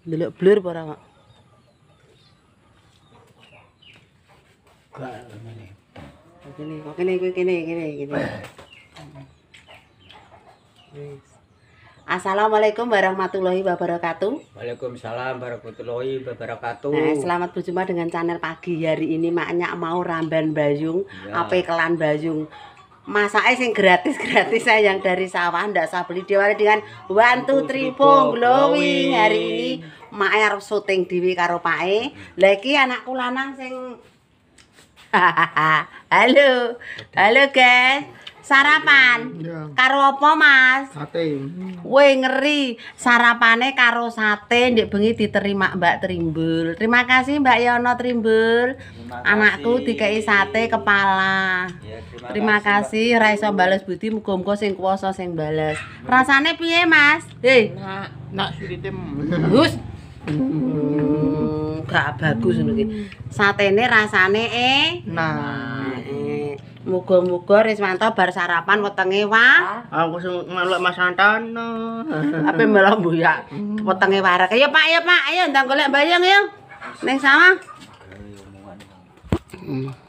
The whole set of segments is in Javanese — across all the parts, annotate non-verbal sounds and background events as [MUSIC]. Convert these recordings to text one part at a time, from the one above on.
Delok blur para, Mak. Gak ngene. Kene, kene, kene, kene, kene. Assalamualaikum warahmatullahi wabarakatuh. Waalaikumsalam warahmatullahi wabarakatuh. Nah, selamat berjumpa dengan channel pagi hari ini maknya mau Ramban Bayung, ya. Ape Kelan Bayung masaknya sing gratis-gratis saya yang dari sawah ndak usah beli diwali dengan one two three four glowing hari ini mak air syuting di karo pae lagi anakku lanang sing [LAUGHS] halo halo guys sarapan yeah. karo apa mas sate weh ngeri sarapannya karo sate ndek bengi diterima mbak Trimbul terima kasih mbak Yono Trimbul anakku dikei sate kepala ya, terima, terima kasih, kasih. Raiso bales budi muga sing kuwasa sing bales rasane piye mas hei nak nak surite wis gak bagus ngono sate ini rasane eh nah, nah. Muga-muga Rismanto bar sarapan wetenge wah. Aku sing melok Mas Antono. [LAUGHS] Apa melok Bu ya? Wetenge warek. Ya Pak, ya Pak. Ayo ndang golek bayang ya. Ning sama.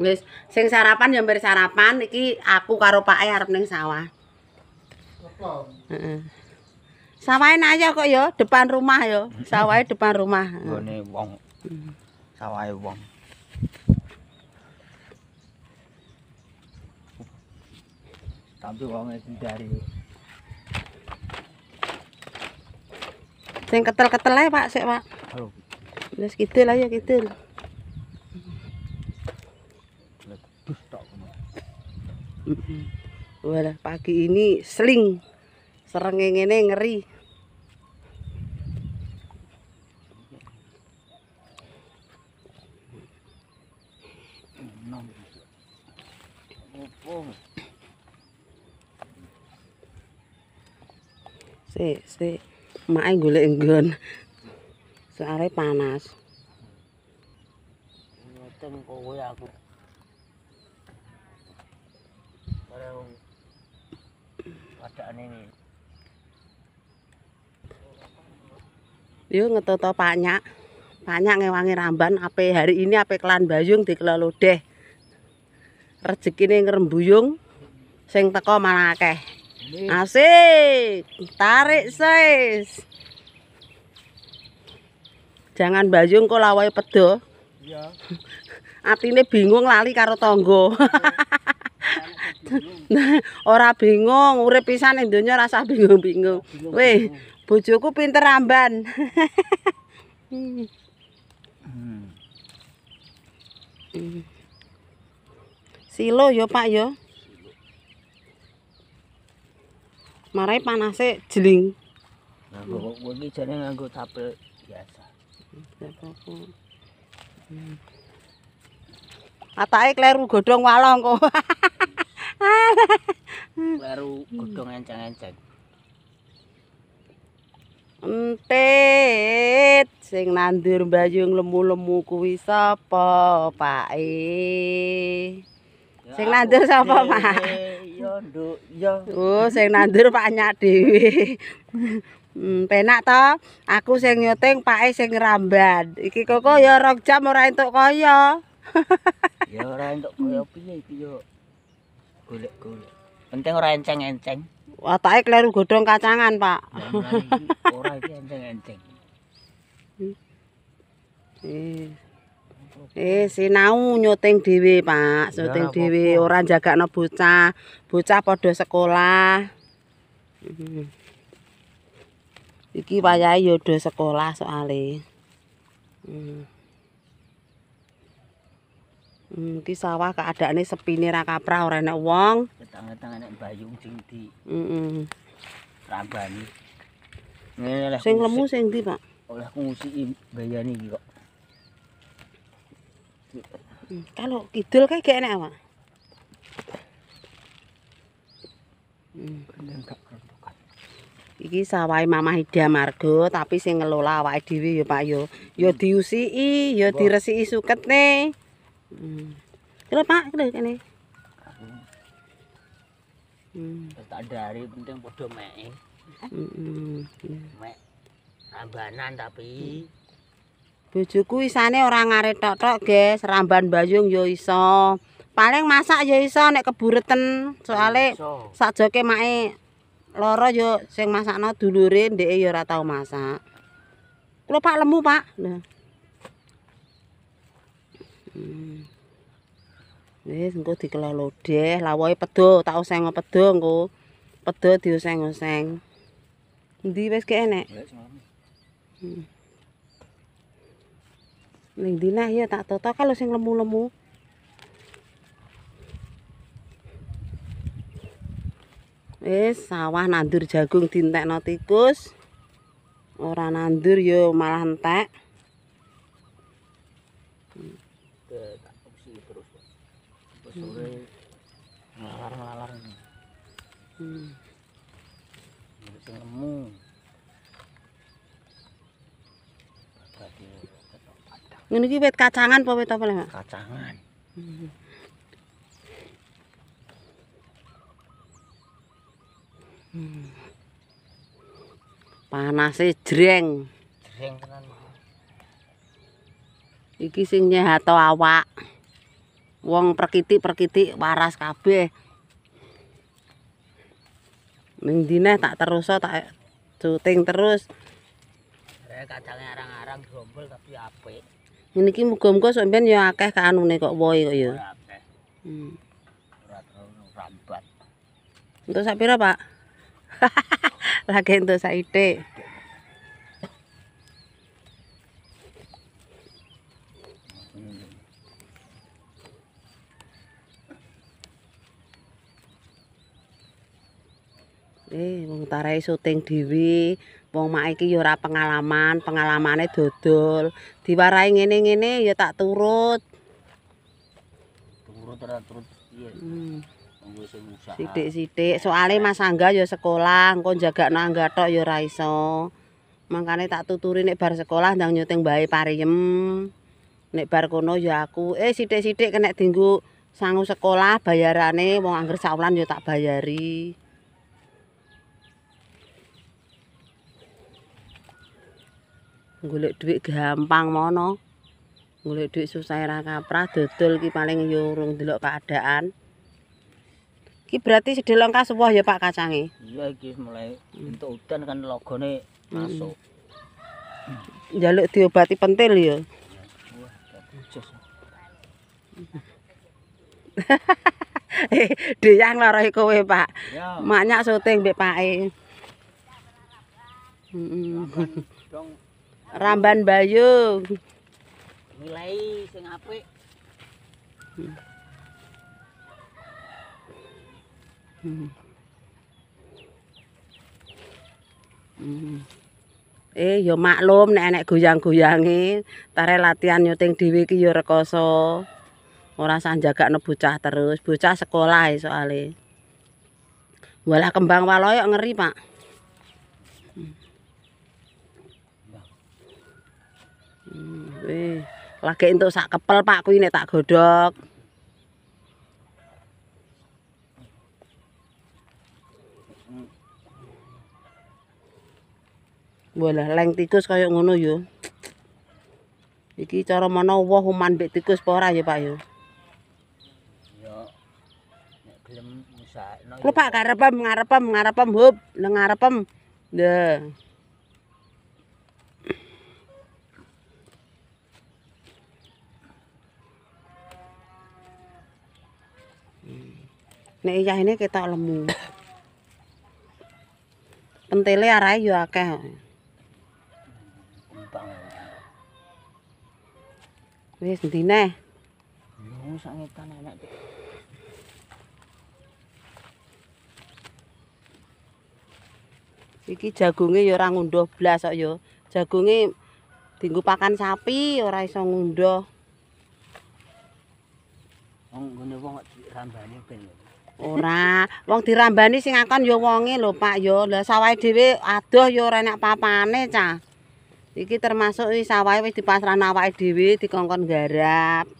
Wis, sing sarapan ya mbir sarapan iki aku karo Pak E arep ning sawah. Sawah ini aja kok ya, depan rumah ya. Sawahnya depan rumah. Ini wong. Sawahnya wong. tapi kalau nggak dari sing ketel-ketel aja Pak sih Pak halo segitu lah ya, kidul ledus tok Wah, pagi ini seling serengenge ini ngeri Oh, si si mak ayo gulai enggon soalnya panas ngeteng kowe aku bareng keadaan ini yuk ngetoto banyak, banyak ngewangi ramban apa hari ini apa kelan bayung dikelalu deh rezeki ini ngerembuyung sing teko malah akeh Asik, tarik sis. Jangan bayung kok lawai pedo. Iya. [LAUGHS] Atine bingung lali karo tonggo. [LAUGHS] Ora bingung, urip pisan ning donya rasa bingung-bingung. Weh, bojoku pinter ramban. Hmm. [LAUGHS] Silo ya Pak Ya. marai panasnya jeling nah pokoknya ini jadinya nganggo tabel biasa matanya hmm. keliru godong walong kok [LAUGHS] keliru godong enceng-enceng entit sing nandur bayung lemu-lemu kuwi sapa pak e? Sing nandur sapa, Pak? Yo nduk, yo. Oh, sing nandur Pak Nyak dhewe. Hmm, penak to. Aku sing nyuting, Pak e sing ngeramban. Iki kok yo rong jam ora entuk kaya. [LAUGHS] Yo ora entuk kaya piye iki yo. Golek-golek. Penting ora enceng-enceng. Watake kleru godhong kacangan, Pak. Ora iki enceng-enceng. Hmm. Eh sinau nyuting dhewe, Pak. Syuting dhewe ora jagakno bocah. Bocah padha sekolah. Mm-hmm. Iki wayahe ya do sekolah soalé. Hmm. Hmm, sawah kaadane sepine ra kaprah ora enak wong. Tetangga-tetangga nek bayung sing di. Heeh. Rambani. Sing lemu sing di, Pak? Oleh kungsi bayani iki kok. kalau kidul kayak hmm. gak enak apa? Iki sawai mama Hida Margo tapi sing ngelola awake dhewe ya Pak ya Yo hmm. diusii, diresiki suket ne. Hmm. Kira Pak, kira kene. Hmm. Tak dari penting podo meke. Heeh. Hmm, hmm, Mek tambanan tapi Bojoku isane ora ngaretok-tok, tok Guys. Ramban Bayung yo iso. Paling masak yo iso nek keburetan, soale sakjoke mae loro yo sing masakno dulure ndeke yo ora tau masak. Loh, Pak lemu, Pak. Nah. Hmm. Wis engko dikelolo deh, lawahe pedo, tak usengno pedo engko. Pedo dioseng-oseng. Endi wis kene? Wis. Hmm. Ning dina ya tak toto kalau sing lemu-lemu. Eh, sawah nandur jagung dientekno tikus. Ora nandur ya malah entek. Hmm. Hmm. Hmm. Ini wet kacangan, apa wet apa lagi? Kacangan. Hmm. Panasnya jreng. Jreng tenan. Iki sing nyehato awak. Wong perkiti-perkiti waras kabeh. Ning dine tak terusa tak cuting terus. Eh, kacangnya arang-arang gombol tapi apik. ini ki muga-muga sampean ya akeh kanune kok woe kok ya. Ora akeh. Hmm. Ora terlalu rambat. Entuk Pak? [LAUGHS] Lagi entuk saithik. eh wong syuting dhewe wong mak iki ya ora pengalaman pengalamane dodol diwarai ngene ngene ya tak turut turut ora turut piye sithik-sithik soalé Mas Angga ya sekolah engko jaga nangga tok ya ora iso mangkane tak tuturi nek bar sekolah ndang nyuting bae pariem nek bar kono ya aku eh sithik-sithik kena dienggo sangu sekolah bayarane wong anggar sawulan ya tak bayari golek duit gampang mono golek duit susah ra kaprah dodol ki paling yo urung delok keadaan ki berarti sedelong kasuwah ya Pak kacange iya iki mulai hmm. entuk udan kan logone hmm. masuk njaluk diobati pentil ya [LAUGHS] Eh, yang lara iku kowe, Pak. Maknya syuting mbek pake. Heeh. Ramban Bayu. Nilai sing apik. Hmm. Eh yo maklum nek enek goyang-goyange, tare latihan nyuting dhewe iki yo rekoso. Ora sah jagakne bocah terus, bocah sekolah e soalnya Walah kembang waloyok ngeri, Pak. Wih, lagi untuk sak kepel pak aku ini tak godok. Boleh leng tikus kayak ngono yo. Iki cara mana wah human bik tikus pora ya pak yo. Kelupak ngarepem ngarepem ngarepem hub ngarepem deh. Nek iyah ini kita lemu. Pentele arahnya juga akeh. Wis ndi ne? Yo sak ngetan enak. Iki jagunge ya ora ngunduh blas kok ya. Jagunge dinggo pakan sapi ora iso ngunduh. Wong ngene wong kok dirambane ben. Ora, wong dirambani sing akon ya wonge lho Pak ya. Lah sawahe dhewe adoh ya ora enak papane cah. Iki termasuk wis sawahe wis dipasrah awake dhewe dikongkon garap.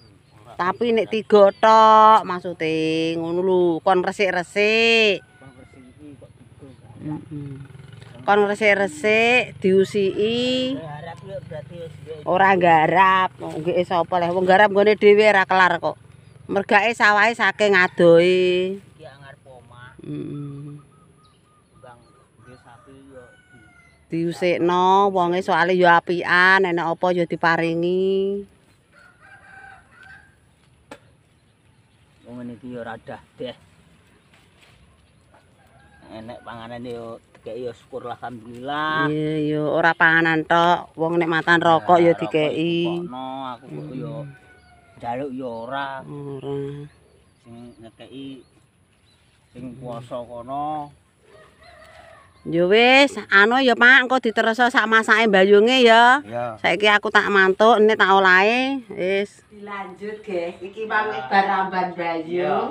Tapi nek tiga tok maksude ngono lho, kon resik-resik. Kon resik-resik diusiki. Ora garap, nggih sapa leh wong garap gone dhewe ora kelar kok. mergake sawahe saking adohe iki angar poma. heeh mbang dhewe sapi yo diusikno wonge soalé yo apian enek apa yo diparingi wong iki yo rada deh enek panganan yo dikeki yo syukur alhamdulillah iya yo ora panganan tok wong nek matan rokok yo dikeki aku kok yo jaluk ya ora. Sing ngekeki sing kuwasa kono. Yo wis, anu ya Pak, engko diterusa sak masake Mbayunge ya. Saiki aku tak mantuk, ini tak olahe. Wis. Dilanjut, ge. Iki Pak barang-barang Mbayung.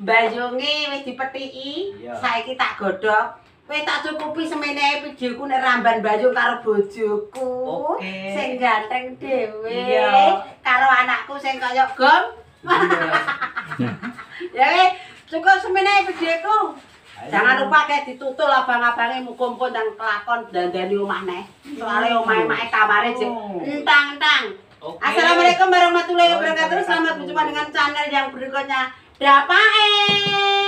Mbayunge wis dipetiki. Saiki tak godhog. Wis tak cukupi semene videoku nek ramban bayu karo bojoku. Oke. Sing gateng dhewe karo anakku sing kaya gom. Ya wis cukup semene videoku. Jangan lupa kayak ditutul abang-abangnya mukumpun dan kelakon dan dari rumah soale Soalnya rumah emak itu kamarnya cek. Oh. Entang, entang. Assalamualaikum warahmatullahi wabarakatuh. Selamat berjumpa dengan channel yang berikutnya. Dapain!